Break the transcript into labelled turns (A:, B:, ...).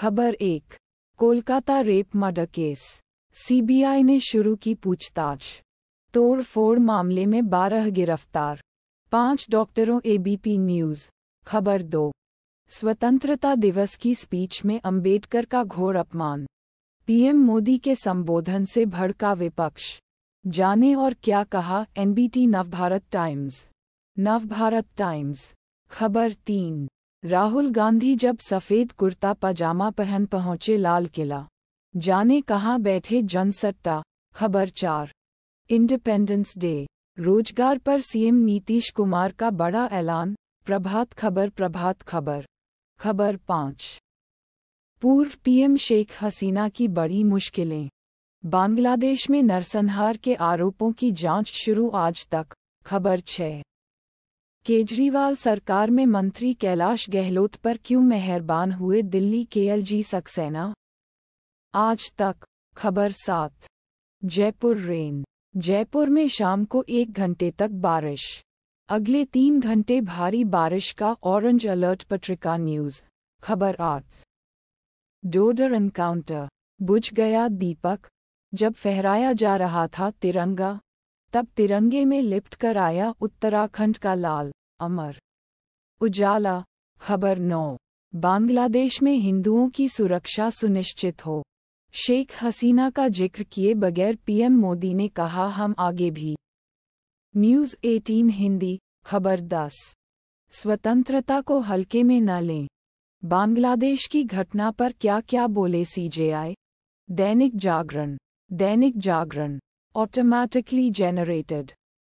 A: खबर एक Kolkata rape murder case CBI ने शुरू की पूछताछ तोड़फोड़ मामले में बारह गिरफ्तार पांच डॉक्टरों एबीपी न्यूज खबर दो स्वतंत्रता दिवस की स्पीच में अंबेडकर का घोर अपमान पीएम मोदी के संबोधन से भड़का विपक्ष जाने और क्या कहा NBT Navbharat Times Navbharat Times खबर तीन राहुल गांधी जब सफ़ेद कुर्ता पजामा पहन पहुंचे लाल किला जाने कहाँ बैठे जनसट्टा खबर चार इंडिपेंडेंस डे रोजगार पर सीएम नीतीश कुमार का बड़ा ऐलान प्रभात खबर प्रभात खबर खबर पाँच पूर्व पीएम शेख हसीना की बड़ी मुश्किलें बांग्लादेश में नरसंहार के आरोपों की जांच शुरू आज तक खबर छः केजरीवाल सरकार में मंत्री कैलाश गहलोत पर क्यों मेहरबान हुए दिल्ली के जी सक्सेना आज तक खबर सात जयपुर रेन जयपुर में शाम को एक घंटे तक बारिश अगले तीन घंटे भारी बारिश का ऑरेंज अलर्ट पत्रिका न्यूज खबर आठ डोडर एनकाउंटर बुझ गया दीपक जब फहराया जा रहा था तिरंगा तब तिरंगे में लिपट कर आया उत्तराखंड का लाल अमर उजाला खबर नौ बांग्लादेश में हिंदुओं की सुरक्षा सुनिश्चित हो शेख हसीना का जिक्र किए बगैर पीएम मोदी ने कहा हम आगे भी न्यूज़ 18 हिंदी खबर 10 स्वतंत्रता को हल्के में न लें बांग्लादेश की घटना पर क्या क्या बोले सीजेआई दैनिक जागरण दैनिक जागरण ऑटोमैटिकली जेनरेटेड